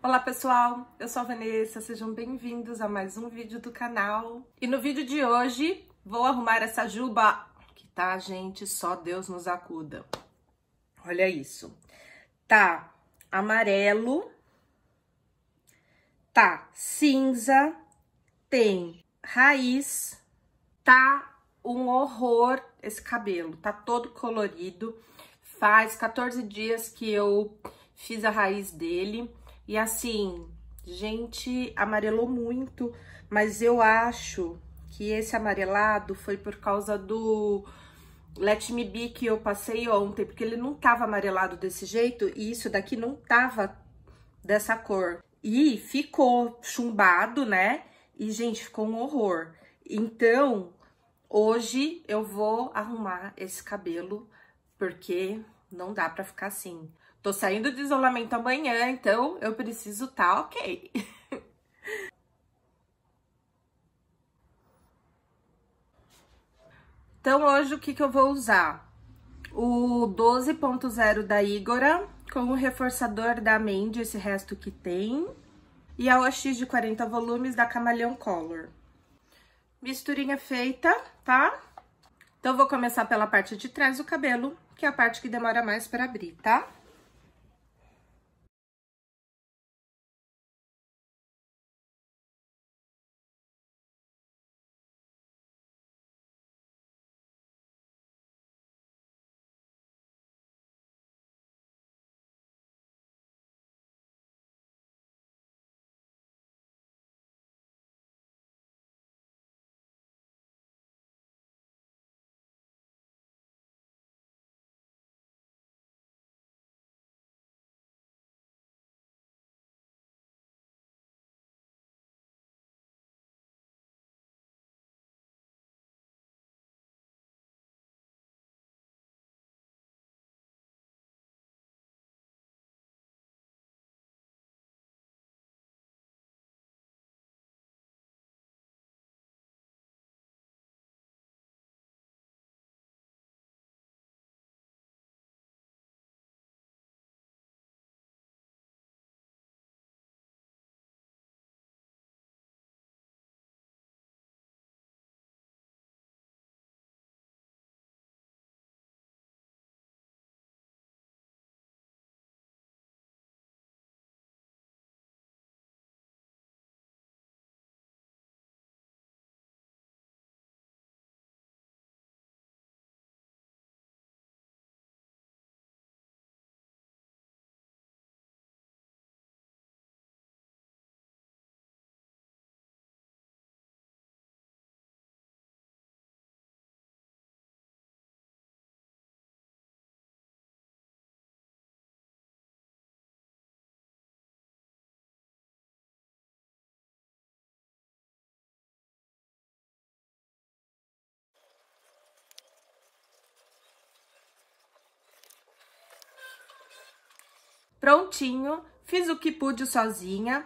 Olá pessoal, eu sou a Vanessa, sejam bem-vindos a mais um vídeo do canal. E no vídeo de hoje vou arrumar essa juba que tá, gente, só Deus nos acuda. Olha isso. Tá amarelo, tá cinza, tem raiz, tá um horror esse cabelo, tá todo colorido. Faz 14 dias que eu fiz a raiz dele. E assim, gente, amarelou muito, mas eu acho que esse amarelado foi por causa do Let Me Be que eu passei ontem, porque ele não tava amarelado desse jeito e isso daqui não tava dessa cor. E ficou chumbado, né? E, gente, ficou um horror. Então, hoje eu vou arrumar esse cabelo, porque não dá pra ficar assim. Tô saindo de isolamento amanhã, então eu preciso tá ok. então hoje o que que eu vou usar? O 12.0 da Igora, com o reforçador da Mandy, esse resto que tem. E a OX de 40 volumes da Camaleão Color. Misturinha feita, tá? Então, vou começar pela parte de trás do cabelo, que é a parte que demora mais para abrir, tá? prontinho, fiz o que pude sozinha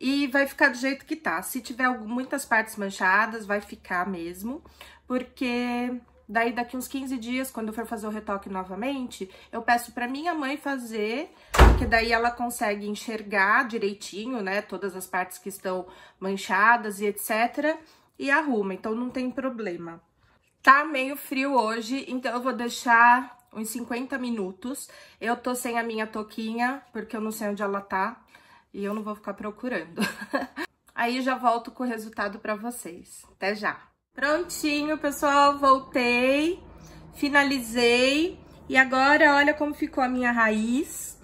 e vai ficar do jeito que tá. Se tiver muitas partes manchadas, vai ficar mesmo, porque daí daqui uns 15 dias, quando eu for fazer o retoque novamente, eu peço pra minha mãe fazer, porque daí ela consegue enxergar direitinho, né, todas as partes que estão manchadas e etc, e arruma, então não tem problema. Tá meio frio hoje, então eu vou deixar uns 50 minutos. Eu tô sem a minha toquinha, porque eu não sei onde ela tá. E eu não vou ficar procurando. Aí já volto com o resultado pra vocês. Até já! Prontinho, pessoal, voltei, finalizei. E agora, olha como ficou a minha raiz.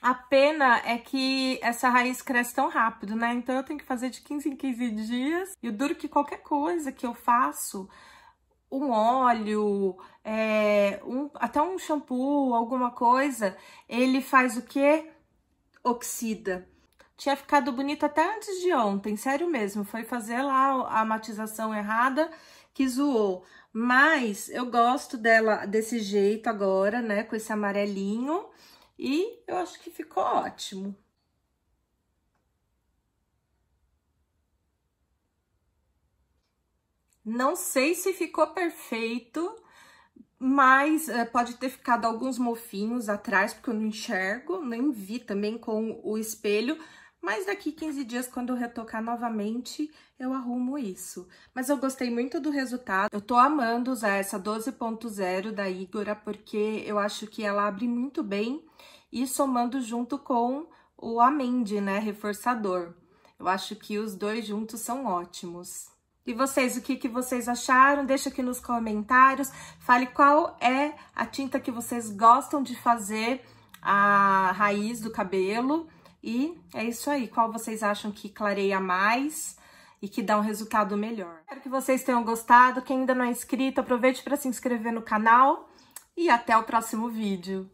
A pena é que essa raiz cresce tão rápido, né? Então eu tenho que fazer de 15 em 15 dias. E o duro que qualquer coisa que eu faço, um óleo, é, um, até um shampoo, alguma coisa, ele faz o quê? Oxida. Tinha ficado bonito até antes de ontem, sério mesmo. Foi fazer lá a matização errada que zoou. Mas eu gosto dela desse jeito agora, né? Com esse amarelinho. E eu acho que ficou ótimo. Não sei se ficou perfeito, mas eh, pode ter ficado alguns mofinhos atrás, porque eu não enxergo, nem vi também com o espelho, mas daqui 15 dias, quando eu retocar novamente, eu arrumo isso. Mas eu gostei muito do resultado. Eu tô amando usar essa 12.0 da Igora, porque eu acho que ela abre muito bem. E somando junto com o Amende, né, reforçador. Eu acho que os dois juntos são ótimos. E vocês, o que, que vocês acharam? Deixa aqui nos comentários. Fale qual é a tinta que vocês gostam de fazer a raiz do cabelo. E é isso aí, qual vocês acham que clareia mais e que dá um resultado melhor. Espero que vocês tenham gostado, quem ainda não é inscrito, aproveite para se inscrever no canal e até o próximo vídeo.